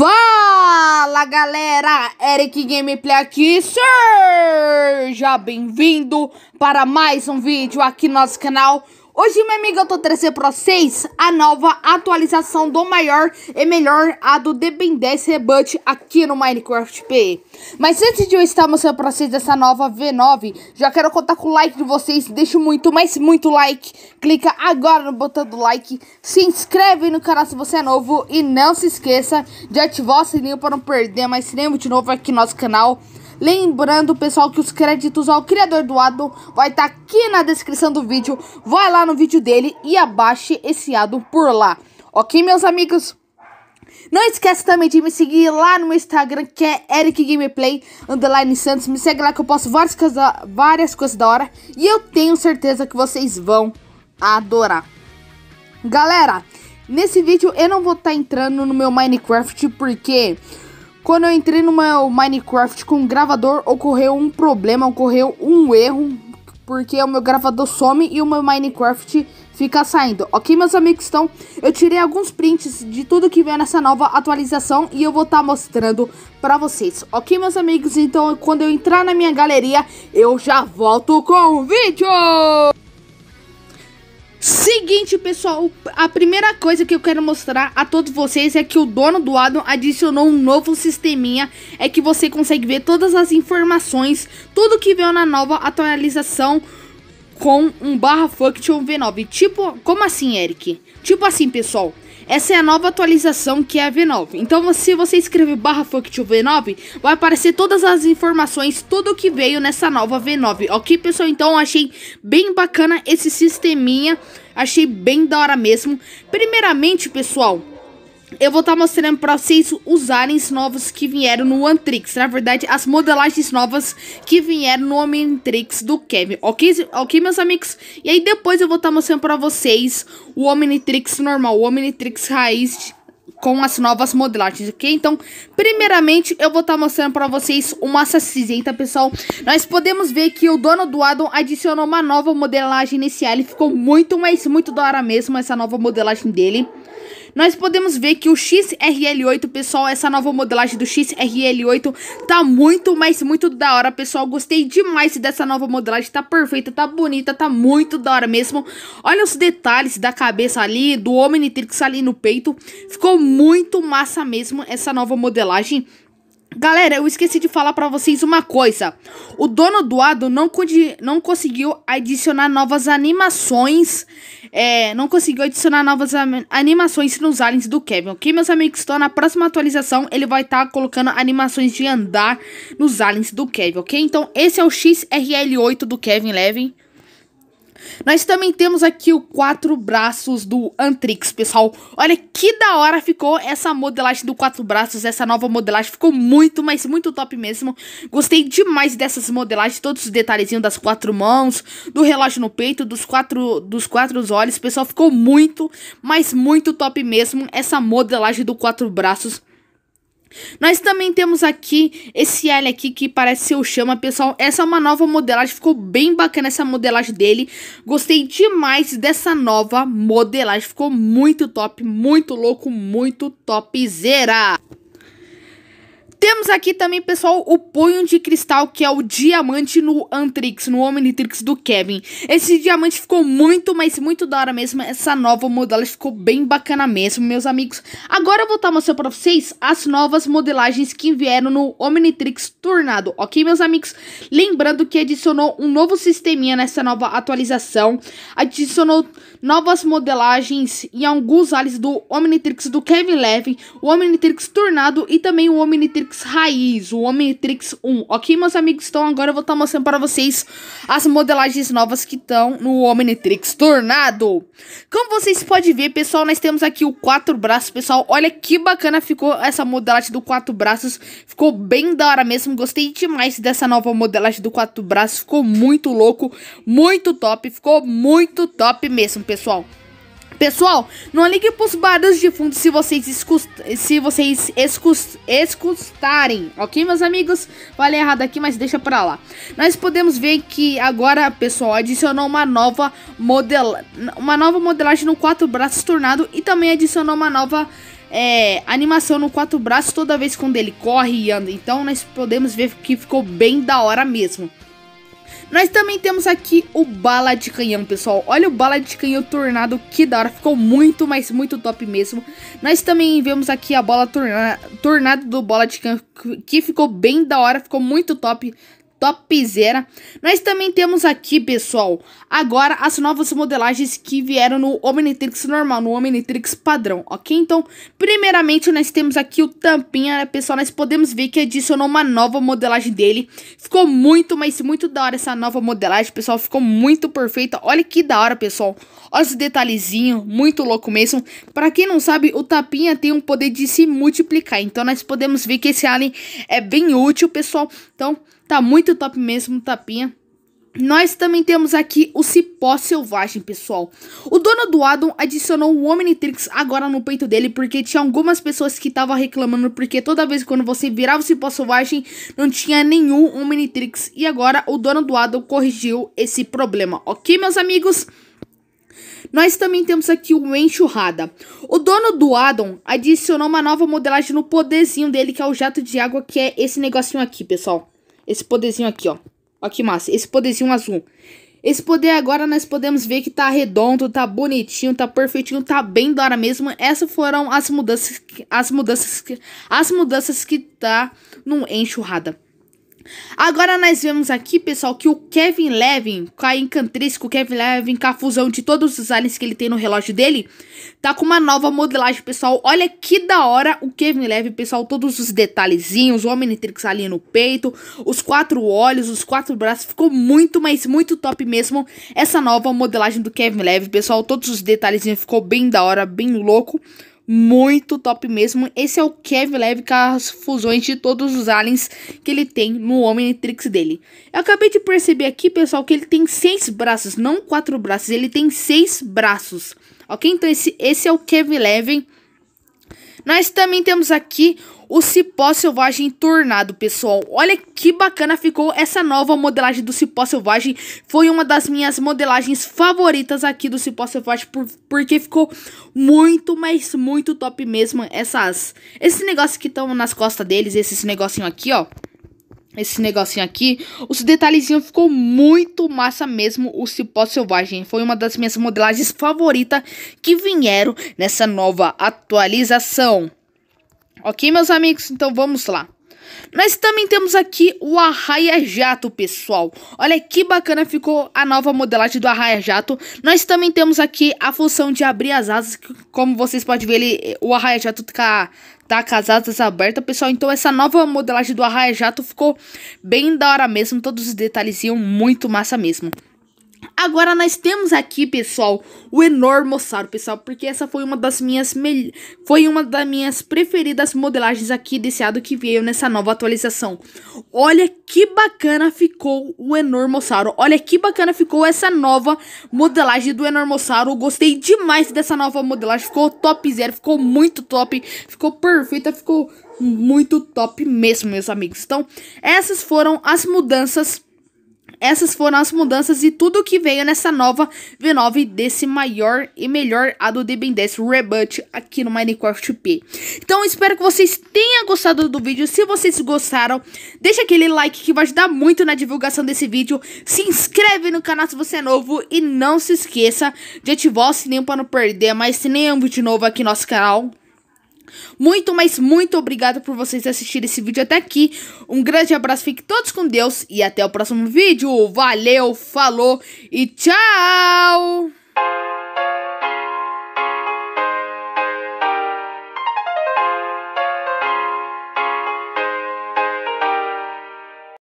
Fala galera, Eric Gameplay aqui, seja bem-vindo para mais um vídeo aqui no nosso canal Hoje, meu amigo, eu tô trazendo pra vocês a nova atualização do maior e melhor a do The 10 Rebut aqui no Minecraft PE. Mas antes de eu estar mostrando pra vocês essa nova V9, já quero contar com o like de vocês, deixa muito, mas muito like. Clica agora no botão do like, se inscreve no canal se você é novo e não se esqueça de ativar o sininho para não perder mais nenhum de novo aqui no nosso canal. Lembrando, pessoal, que os créditos ao criador do addon vai estar tá aqui na descrição do vídeo. Vai lá no vídeo dele e abaixe esse addon por lá. Ok, meus amigos? Não esquece também de me seguir lá no meu Instagram, que é Eric Gameplay Underline Santos. Me segue lá que eu posto várias coisas, da, várias coisas da hora. E eu tenho certeza que vocês vão adorar. Galera, nesse vídeo eu não vou estar tá entrando no meu Minecraft porque quando eu entrei no meu Minecraft com um gravador, ocorreu um problema, ocorreu um erro, porque o meu gravador some e o meu Minecraft fica saindo. Ok, meus amigos? Então, eu tirei alguns prints de tudo que veio nessa nova atualização e eu vou estar tá mostrando pra vocês. Ok, meus amigos? Então, quando eu entrar na minha galeria, eu já volto com o vídeo! seguinte, pessoal, a primeira coisa que eu quero mostrar a todos vocês é que o dono do Adam adicionou um novo sisteminha, é que você consegue ver todas as informações, tudo que veio na nova atualização com um barra function V9. Tipo, como assim, Eric? Tipo assim, pessoal, essa é a nova atualização que é a V9. Então, se você escrever barra function V9, vai aparecer todas as informações, tudo que veio nessa nova V9. Ok, pessoal? Então, achei bem bacana esse sisteminha Achei bem da hora mesmo. Primeiramente, pessoal, eu vou estar tá mostrando para vocês usarem os novos que vieram no Antrix. Na verdade, as modelagens novas que vieram no Omnitrix do Kevin. Ok, ok meus amigos? E aí depois eu vou estar tá mostrando para vocês o Omnitrix normal, o Omnitrix raiz com as novas modelagens, ok? Então, primeiramente, eu vou estar tá mostrando para vocês uma assassina, pessoal? Nós podemos ver que o dono do Adam adicionou uma nova modelagem inicial Ele Ficou muito, mas muito da hora mesmo essa nova modelagem dele. Nós podemos ver que o XRL8, pessoal, essa nova modelagem do XRL8 tá muito, mas muito da hora, pessoal. Gostei demais dessa nova modelagem, tá perfeita, tá bonita, tá muito da hora mesmo. Olha os detalhes da cabeça ali, do Omnitrix ali no peito. Ficou muito massa mesmo essa nova modelagem. Galera, eu esqueci de falar para vocês uma coisa. O dono do Ado não, não conseguiu adicionar novas animações. É, não conseguiu adicionar novas animações nos aliens do Kevin, ok, meus amigos? Então, na próxima atualização, ele vai estar tá colocando animações de andar nos aliens do Kevin, ok? Então, esse é o XRL8 do Kevin Levin. Nós também temos aqui o quatro braços do Antrix, pessoal. Olha que da hora ficou essa modelagem do quatro braços, essa nova modelagem. Ficou muito, mas muito top mesmo. Gostei demais dessas modelagens, todos os detalhezinhos das quatro mãos, do relógio no peito, dos quatro, dos quatro olhos. Pessoal, ficou muito, mas muito top mesmo essa modelagem do quatro braços nós também temos aqui esse L aqui que parece ser o Chama, pessoal. Essa é uma nova modelagem, ficou bem bacana essa modelagem dele. Gostei demais dessa nova modelagem, ficou muito top, muito louco, muito topzera. Temos aqui também, pessoal, o punho de cristal, que é o diamante no Antrix, no Omnitrix do Kevin. Esse diamante ficou muito, mas muito da hora mesmo. Essa nova modelagem ficou bem bacana mesmo, meus amigos. Agora eu vou estar tá mostrando pra vocês as novas modelagens que vieram no Omnitrix Tornado, ok, meus amigos? Lembrando que adicionou um novo sisteminha nessa nova atualização. Adicionou novas modelagens e alguns aliens do Omnitrix do Kevin Levin, o Omnitrix Tornado e também o Omnitrix Raiz, o Omnitrix 1. Ok, meus amigos? Então agora eu vou estar mostrando para vocês as modelagens novas que estão no Omnitrix Tornado. Como vocês podem ver, pessoal, nós temos aqui o quatro braços, pessoal. Olha que bacana ficou essa modelagem do quatro braços. Ficou bem da hora mesmo. Gostei demais dessa nova modelagem do quatro braços. Ficou muito louco, muito top. Ficou muito top mesmo, pessoal. Pessoal, não ligue para os barulhos de fundo se vocês, escust... se vocês escutarem, ok, meus amigos? Vale errado aqui, mas deixa para lá. Nós podemos ver que agora, pessoal, adicionou uma nova, model... uma nova modelagem no quatro braços tornado e também adicionou uma nova é, animação no quatro braços toda vez quando ele corre e anda. Então, nós podemos ver que ficou bem da hora mesmo. Nós também temos aqui o bala de canhão, pessoal. Olha o bala de canhão tornado, que da hora. Ficou muito, mas muito top mesmo. Nós também vemos aqui a bola torna tornado do bola de canhão, que ficou bem da hora. Ficou muito top topzera. Nós também temos aqui, pessoal, agora as novas modelagens que vieram no Omnitrix normal, no Omnitrix padrão, ok? Então, primeiramente, nós temos aqui o tampinha, né, pessoal? Nós podemos ver que adicionou uma nova modelagem dele. Ficou muito, mas muito da hora essa nova modelagem, pessoal. Ficou muito perfeita. Olha que da hora, pessoal. Olha os detalhezinhos, muito louco mesmo. Para quem não sabe, o tapinha tem um poder de se multiplicar. Então, nós podemos ver que esse alien é bem útil, pessoal. Então, Tá muito top mesmo tapinha. Nós também temos aqui o cipó selvagem, pessoal. O dono do Adam adicionou o Omnitrix agora no peito dele, porque tinha algumas pessoas que estavam reclamando, porque toda vez quando você virava o cipó selvagem, não tinha nenhum Omnitrix. E agora o dono do Adam corrigiu esse problema, ok, meus amigos? Nós também temos aqui o Enxurrada. O dono do Adam adicionou uma nova modelagem no poderzinho dele, que é o jato de água, que é esse negocinho aqui, pessoal. Esse poderzinho aqui, ó. Ó que massa. Esse poderzinho azul. Esse poder agora nós podemos ver que tá redondo, tá bonitinho, tá perfeitinho, tá bem da hora mesmo. Essas foram as mudanças, as mudanças, as mudanças que tá no enxurrada. Agora nós vemos aqui, pessoal, que o Kevin Levin, com a com o Kevin Levin, com a fusão de todos os aliens que ele tem no relógio dele, tá com uma nova modelagem, pessoal. Olha que da hora o Kevin Levin, pessoal, todos os detalhezinhos, o Omnitrix ali no peito, os quatro olhos, os quatro braços, ficou muito, mas muito top mesmo essa nova modelagem do Kevin Levin, pessoal, todos os detalhezinhos, ficou bem da hora, bem louco muito top mesmo. Esse é o Kevin Leve com as fusões de todos os aliens que ele tem no Omnitrix dele. Eu acabei de perceber aqui, pessoal, que ele tem seis braços, não quatro braços, ele tem seis braços. Ok? Então esse, esse é o Kevin Levin. Nós também temos aqui o cipó selvagem tornado, pessoal. Olha que bacana ficou essa nova modelagem do cipó selvagem. Foi uma das minhas modelagens favoritas aqui do cipó selvagem, por, porque ficou muito, mas muito top mesmo essas... Esse negócio que estão nas costas deles, esse negocinho aqui, ó esse negocinho aqui, os detalhezinhos ficou muito massa mesmo o cipó selvagem, foi uma das minhas modelagens favoritas que vieram nessa nova atualização. Ok, meus amigos? Então vamos lá. Nós também temos aqui o Arraia Jato, pessoal. Olha que bacana ficou a nova modelagem do Arraia Jato. Nós também temos aqui a função de abrir as asas, como vocês podem ver, ele, o Arraia Jato tá, tá com as asas abertas, pessoal. Então essa nova modelagem do Arraia Jato ficou bem da hora mesmo, todos os detalhes iam muito massa mesmo. Agora nós temos aqui, pessoal, o Enormossauro, pessoal, porque essa foi uma das minhas me... foi uma das minhas preferidas modelagens aqui desse lado que veio nessa nova atualização. Olha que bacana ficou o Enormossauro. Olha que bacana ficou essa nova modelagem do Enormossauro. Eu gostei demais dessa nova modelagem. Ficou top zero, ficou muito top, ficou perfeita, ficou muito top mesmo, meus amigos. Então, essas foram as mudanças essas foram as mudanças e tudo que veio nessa nova V9 desse maior e melhor ado de Ben 10 Rebut aqui no Minecraft P. Então espero que vocês tenham gostado do vídeo. Se vocês gostaram, deixa aquele like que vai ajudar muito na divulgação desse vídeo. Se inscreve no canal se você é novo e não se esqueça de ativar o sininho para não perder mais nenhum vídeo novo aqui no nosso canal. Muito, mas muito obrigado por vocês assistirem esse vídeo até aqui. Um grande abraço, fiquem todos com Deus e até o próximo vídeo. Valeu, falou e tchau!